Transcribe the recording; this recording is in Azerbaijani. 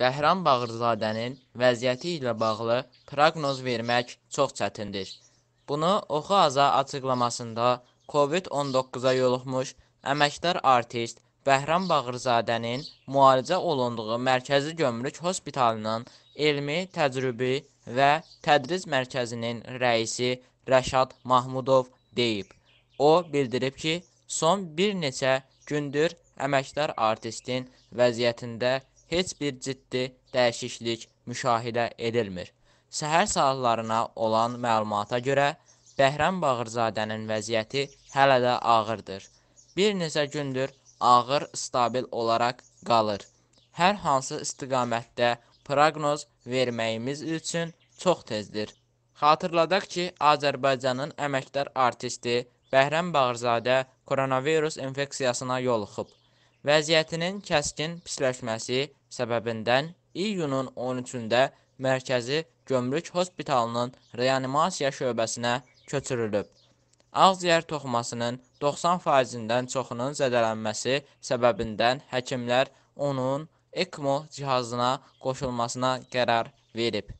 Bəhram Bağırzadənin vəziyyəti ilə bağlı proqnoz vermək çox çətindir. Bunu Oxu Aza açıqlamasında COVID-19-a yoluxmuş əməkdar artist Bəhram Bağırzadənin müalicə olunduğu Mərkəzi Gömrük Hospitalının elmi, təcrübi və tədris mərkəzinin rəisi Rəşad Mahmudov deyib. O bildirib ki, son bir neçə gündür əməkdar artistin vəziyyətində heç bir ciddi dəyişiklik müşahidə edilmir. Səhər saatlarına olan məlumata görə Bəhrəm Bağırzadənin vəziyyəti hələ də ağırdır. Bir neçə gündür ağır stabil olaraq qalır. Hər hansı istiqamətdə proqnoz verməyimiz üçün çox tezdir. Xatırladaq ki, Azərbaycanın əməkdar artisti Bəhrəm Bağırzadə koronavirus infeksiyasına yoluxub. Vəziyyətinin kəskin pisləşməsi səbəbindən iyunun 13-də mərkəzi gömrük hospitalının reanimasiya şöbəsinə köçürülüb. Ağciyər toxumasının 90%-dən çoxunun zədələnməsi səbəbindən həkimlər onun ECMO cihazına qoşulmasına qərar verib.